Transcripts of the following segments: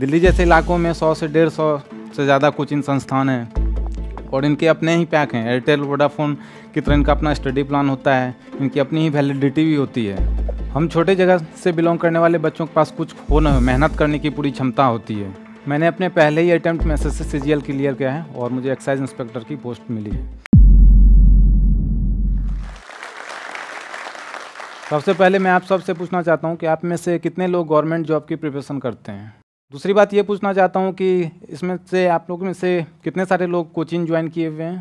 दिल्ली जैसे इलाकों में सौ से डेढ़ सौ से ज़्यादा कोचिंग संस्थान हैं और इनके अपने ही पैक हैं एयरटेल वोडाफोन की तरह इनका अपना स्टडी प्लान होता है इनकी अपनी ही वैलिडिटी भी होती है हम छोटे जगह से बिलोंग करने वाले बच्चों के पास कुछ हो हो मेहनत करने की पूरी क्षमता होती है मैंने अपने पहले ही अटैम्प्ट में एस एस क्लियर किया है और मुझे एक्साइज इंस्पेक्टर की पोस्ट मिली है सबसे पहले मैं आप सबसे पूछना चाहता हूँ कि आप में से कितने लोग गवर्नमेंट जॉब की प्रिपरेशन करते हैं दूसरी बात ये पूछना चाहता हूँ कि इसमें से आप लोग में से कितने सारे लोग कोचिंग ज्वाइन किए हुए हैं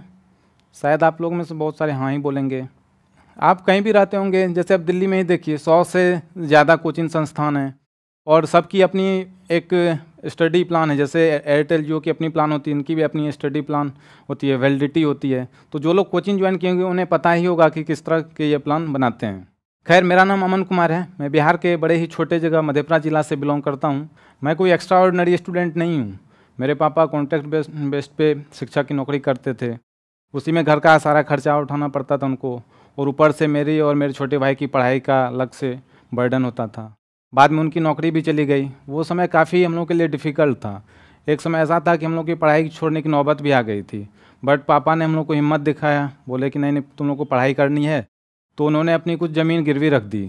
शायद आप लोग में से बहुत सारे हाँ ही बोलेंगे आप कहीं भी रहते होंगे जैसे आप दिल्ली में ही देखिए सौ से ज़्यादा कोचिंग संस्थान हैं और सबकी अपनी एक स्टडी प्लान है जैसे एयरटेल जियो की अपनी प्लान होती है इनकी भी अपनी स्टडी प्लान होती है वैलिडिटी होती है तो जो लोग कोचिंग ज्वाइन किए होंगे उन्हें पता ही होगा कि किस तरह के ये प्लान बनाते हैं खैर मेरा नाम अमन कुमार है मैं बिहार के बड़े ही छोटे जगह मधेपुरा ज़िला से बिलोंग करता हूँ मैं कोई एक्स्ट्रा ऑर्डनरी स्टूडेंट नहीं हूँ मेरे पापा कॉन्ट्रैक्ट बेस बेस्ट पे शिक्षा की नौकरी करते थे उसी में घर का सारा खर्चा उठाना पड़ता था उनको और ऊपर से मेरी और मेरे छोटे भाई की पढ़ाई का अलग से बर्डन होता था बाद में उनकी नौकरी भी चली गई वो समय काफ़ी हम लोग के लिए डिफ़िकल्ट था एक समय ऐसा था कि हम लोग की पढ़ाई छोड़ने की नौबत भी आ गई थी बट पापा ने हम लोग को हिम्मत दिखाया बोले कि नहीं नहीं तुम लोग को पढ़ाई करनी है तो उन्होंने अपनी कुछ ज़मीन गिरवी रख दी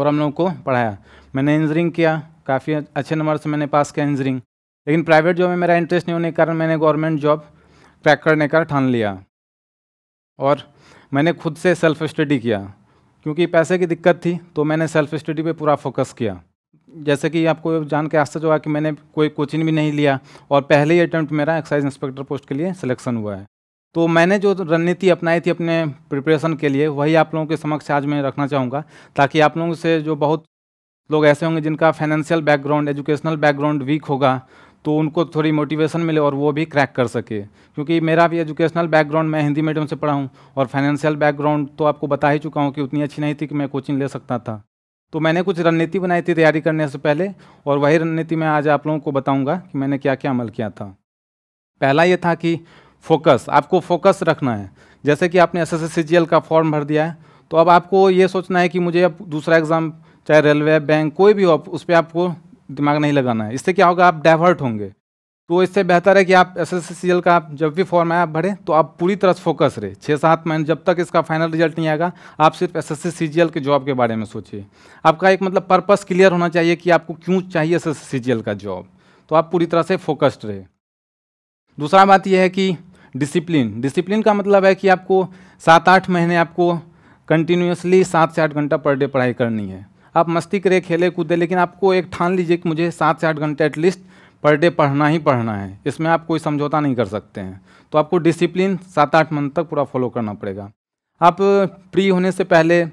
और हम लोगों को पढ़ाया मैंने इंजीनियरिंग किया काफ़ी अच्छे नंबर से मैंने पास किया इंजीनियरिंग लेकिन प्राइवेट जॉब में मेरा इंटरेस्ट नहीं होने के कारण मैंने गवर्नमेंट जॉब क्रैक करने का ठान लिया और मैंने खुद से सेल्फ स्टडी किया क्योंकि पैसे की दिक्कत थी तो मैंने सेल्फ स्टडी पे पूरा फोकस किया जैसे कि आपको जान के आश्चर्य होगा कि मैंने कोई कोचिंग भी नहीं लिया और पहले ही अटैम्प्ट मेरा एक्साइज इंस्पेक्टर पोस्ट के लिए सिलेक्शन हुआ है तो मैंने जो रणनीति अपनाई थी अपने प्रिपरेशन के लिए वही आप लोगों के समक्ष आज मैं रखना चाहूँगा ताकि आप लोगों से जो बहुत लोग ऐसे होंगे जिनका financial background educational background weak होगा तो उनको थोड़ी मोटिवेशन मिले और वो भी क्रैक कर सके क्योंकि मेरा भी एजुकेशनल बैकग्राउंड मैं हिंदी मीडियम से पढ़ा हूँ और फाइनेंशियल बैकग्राउंड तो आपको बता ही चुका हूँ कि उतनी अच्छी नहीं थी कि मैं कोचिंग ले सकता था तो मैंने कुछ रणनीति बनाई थी तैयारी करने से पहले और वही रणनीति मैं आज आप लोगों को बताऊँगा कि मैंने क्या क्या अमल किया था पहला ये था कि फोकस आपको फोकस रखना है जैसे कि आपने एस एस का फॉर्म भर दिया है तो अब आपको ये सोचना है कि मुझे अब दूसरा एग्ज़ाम चाहे रेलवे बैंक कोई भी हो उस पर आपको दिमाग नहीं लगाना है इससे क्या होगा आप डाइवर्ट होंगे तो इससे बेहतर है कि आप एस एस का आप जब भी फॉर्म आए आप भरें तो आप पूरी तरह से फोकस रहे छः सात महीने जब तक इसका फाइनल रिजल्ट नहीं आएगा आप सिर्फ एस एस के जॉब के बारे में सोचिए आपका एक मतलब पर्पस क्लियर होना चाहिए कि आपको क्यों चाहिए एस एस का जॉब तो आप पूरी तरह से फोकस्ड रहे दूसरा बात यह है कि डिसिप्लिन डिसिप्लिन का मतलब है कि आपको सात आठ महीने आपको कंटिन्यूसली सात से आठ घंटा पर डे पढ़ाई करनी है आप मस्ती करें खेले कूदे लेकिन आपको एक ठान लीजिए कि मुझे सात से आठ घंटे एटलीस्ट पर डे पढ़ना ही पढ़ना है इसमें आप कोई समझौता नहीं कर सकते हैं तो आपको डिसिप्लिन सात आठ मंथ तक पूरा फॉलो करना पड़ेगा आप फ्री होने से पहले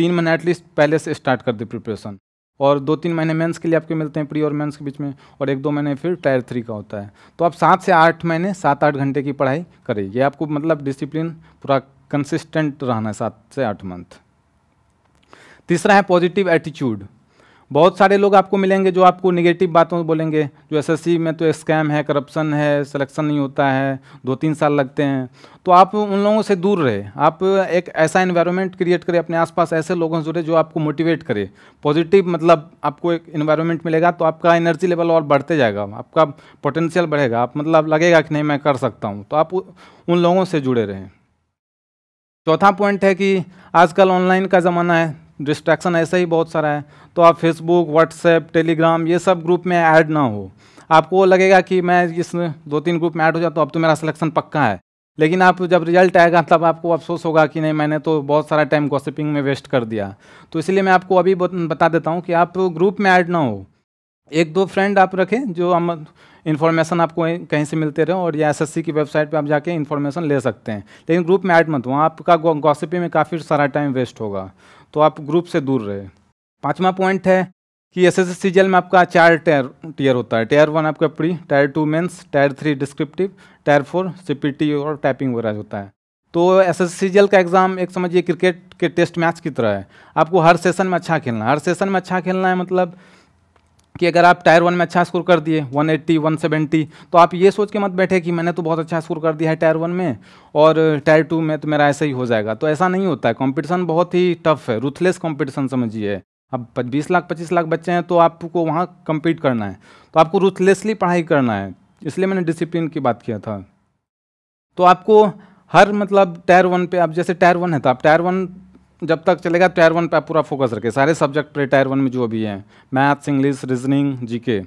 तीन महीने एटलीस्ट पहले से स्टार्ट कर दे प्रिपरेशन और दो तीन महीने मेंस के लिए आपके मिलते हैं प्री और मेंस के बीच में और एक दो महीने फिर टायर थ्री का होता है तो आप सात से आठ महीने सात आठ घंटे की पढ़ाई करें ये आपको मतलब डिसिप्लिन पूरा कंसिस्टेंट रहना है सात से आठ मंथ तीसरा है पॉजिटिव एटीट्यूड बहुत सारे लोग आपको मिलेंगे जो आपको निगेटिव बातों बोलेंगे जो एसएससी में तो स्कैम है करप्शन है सिलेक्शन नहीं होता है दो तीन साल लगते हैं तो आप उन लोगों से दूर रहे आप एक ऐसा इन्वायरमेंट क्रिएट करें अपने आसपास ऐसे लोगों से जुड़े जो आपको मोटिवेट करे पॉजिटिव मतलब आपको एक इन्वायरमेंट मिलेगा तो आपका एनर्जी लेवल और बढ़ते जाएगा आपका पोटेंशियल बढ़ेगा आप मतलब लगेगा कि नहीं मैं कर सकता हूँ तो आप उन लोगों से जुड़े रहें चौथा पॉइंट है कि आजकल ऑनलाइन का ज़माना है डिस्ट्रैक्शन ऐसा ही बहुत सारा है तो आप फेसबुक व्हाट्सएप टेलीग्राम ये सब ग्रुप में ऐड ना हो आपको वो लगेगा कि मैं इस दो तीन ग्रुप में ऐड हो जाता तो अब तो मेरा सिलेक्शन पक्का है लेकिन आप जब रिजल्ट आएगा तब आपको अफसोस होगा कि नहीं मैंने तो बहुत सारा टाइम गॉसिपिंग में वेस्ट कर दिया तो इसलिए मैं आपको अभी बता देता हूँ कि आप ग्रुप में ऐड ना हो एक दो फ्रेंड आप रखें जो हम इन्फॉर्मेशन आपको कहीं से मिलते रहे और या एसएससी की वेबसाइट पे आप जाके इन्फॉर्मेशन ले सकते हैं लेकिन ग्रुप में ऐड मत हो आपका गॉसिपी में काफ़ी सारा टाइम वेस्ट होगा तो आप ग्रुप से दूर रहे पाँचवा पॉइंट है कि एस एस में आपका चार टायर टीयर होता है टायर वन आपका pre tier two mains tier three descriptive tier four CPT और टाइपिंग वगैरह होता है तो एस एस का एग्ज़ाम एक समझिए क्रिकेट के टेस्ट मैच की तरह है आपको हर सेशन में अच्छा खेलना है हर सेशन में अच्छा खेलना है मतलब कि अगर आप टायर वन में अच्छा स्कोर कर दिए 180, 170 तो आप ये सोच के मत बैठे कि मैंने तो बहुत अच्छा स्कोर कर दिया है टायर वन में और टायर टू में तो मेरा ऐसा ही हो जाएगा तो ऐसा नहीं होता है कॉम्पिटिशन बहुत ही टफ है रूथलेस कंपटीशन समझिए अब बीस लाख पच्चीस लाख बच्चे हैं तो आपको वहाँ कम्पीट करना है तो आपको रूथलेसली पढ़ाई करना है इसलिए मैंने डिसिप्लिन की बात किया था तो आपको हर मतलब टायर वन पे आप जैसे टायर वन है तो आप टायर वन जब तक चलेगा टायर वन पे आप पूरा फोकस रखें सारे सब्जेक्ट पे टायर वन में जो अभी हैं मैथ्स इंग्लिश रीजनिंग जीके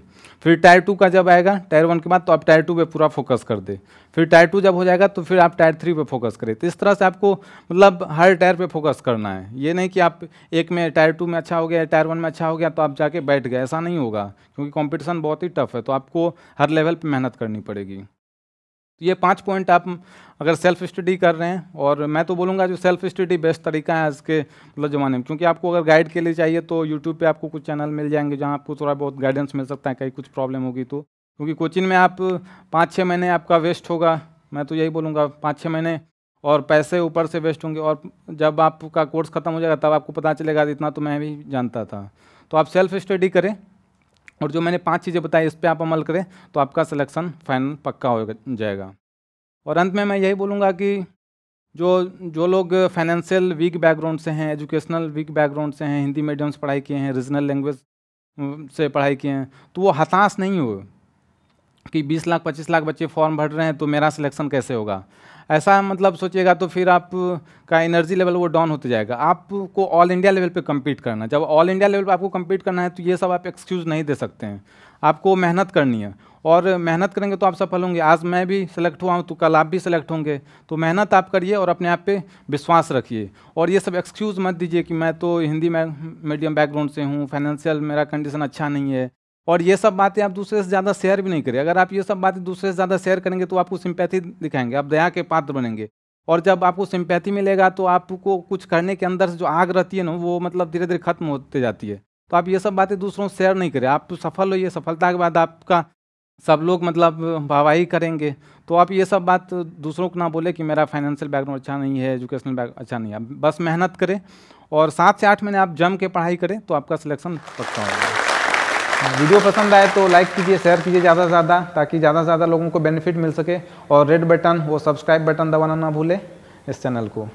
फिर टायर टू का जब आएगा टायर वन के बाद तो आप टायर टू पे पूरा फोकस कर दे फिर टायर टू जब हो जाएगा तो फिर आप टायर थ्री पे फोकस करें तो इस तरह से आपको मतलब हर टायर पे फोकस करना है ये नहीं कि आप एक में टायर टू में अच्छा हो गया टायर वन में अच्छा हो गया तो आप जाके बैठ गए ऐसा नहीं होगा क्योंकि कॉम्पिटिशन बहुत ही टफ है तो आपको हर लेवल पर मेहनत करनी पड़ेगी तो ये पाँच पॉइंट आप अगर सेल्फ स्टडी कर रहे हैं और मैं तो बोलूँगा जो सेल्फ स्टडी बेस्ट तरीका है आज के मतलब ज़माने में क्योंकि आपको अगर गाइड के लिए चाहिए तो यूट्यूब पे आपको कुछ चैनल मिल जाएंगे जहाँ आपको थोड़ा बहुत गाइडेंस मिल सकता है कहीं कुछ प्रॉब्लम होगी तो क्योंकि कोचिंग में आप पाँच छः महीने आपका वेस्ट होगा मैं तो यही बोलूँगा पाँच छः महीने और पैसे ऊपर से वेस्ट होंगे और जब आपका कोर्स ख़त्म हो जाएगा तब आपको पता चलेगा इतना तो मैं भी जानता था तो आप सेल्फ स्टडी करें और जो मैंने पांच चीज़ें बताई इस पर आप अमल करें तो आपका सिलेक्शन फाइनल पक्का हो जाएगा और अंत में मैं यही बोलूँगा कि जो जो लोग फाइनेंशियल वीक बैकग्राउंड से हैं एजुकेशनल वीक बैकग्राउंड से हैं हिंदी मीडियम से पढ़ाई किए हैं रीजनल लैंग्वेज से पढ़ाई किए हैं तो वो हताश नहीं हुए कि 20 लाख 25 लाख बच्चे फॉर्म भर रहे हैं तो मेरा सिलेक्शन कैसे होगा ऐसा मतलब सोचिएगा तो फिर आप का एनर्जी लेवल वो डाउन होते जाएगा आपको ऑल इंडिया लेवल पे कम्पीट करना जब ऑल इंडिया लेवल पे आपको कम्पीट करना है तो ये सब आप एक्सक्यूज़ नहीं दे सकते हैं आपको मेहनत करनी है और मेहनत करेंगे तो आप सफल होंगे आज मैं भी सिलेक्ट हुआ हूँ तो कल आप भी सिलेक्ट होंगे तो मेहनत आप करिए और अपने आप पे विश्वास रखिए और ये सब एक्सक्यूज़ मत दीजिए कि मैं तो हिंदी मीडियम बैकग्राउंड से हूँ फाइनेंशियल मेरा कंडीशन अच्छा नहीं है और ये सब बातें आप दूसरे से ज़्यादा शेयर भी नहीं करें अगर आप ये सब बातें दूसरे से ज़्यादा शेयर करेंगे तो आपको सिंपैथी दिखाएंगे आप दया के पात्र बनेंगे और जब आपको सिंपैथी मिलेगा तो आपको कुछ करने के अंदर से जो आग रहती है ना वो मतलब धीरे धीरे खत्म होते जाती है तो आप ये सब बातें दूसरों से शेयर नहीं करें आप तो सफल हो सफलता के बाद आपका सब लोग मतलब वाहवाही करेंगे तो आप ये सब बात दूसरों को ना बोले कि मेरा फाइनेंशियल बैकग्राउंड अच्छा नहीं है एजुकेशनल बैक अच्छा नहीं है बस मेहनत करें और सात से आठ महीने आप जम के पढ़ाई करें तो आपका सिलेक्शन पक्का होगा वीडियो पसंद आए तो लाइक कीजिए शेयर कीजिए ज़्यादा से ज़्यादा ताकि ज़्यादा से ज़्यादा लोगों को बेनिफिट मिल सके और रेड बटन वो सब्सक्राइब बटन दबाना ना भूले इस चैनल को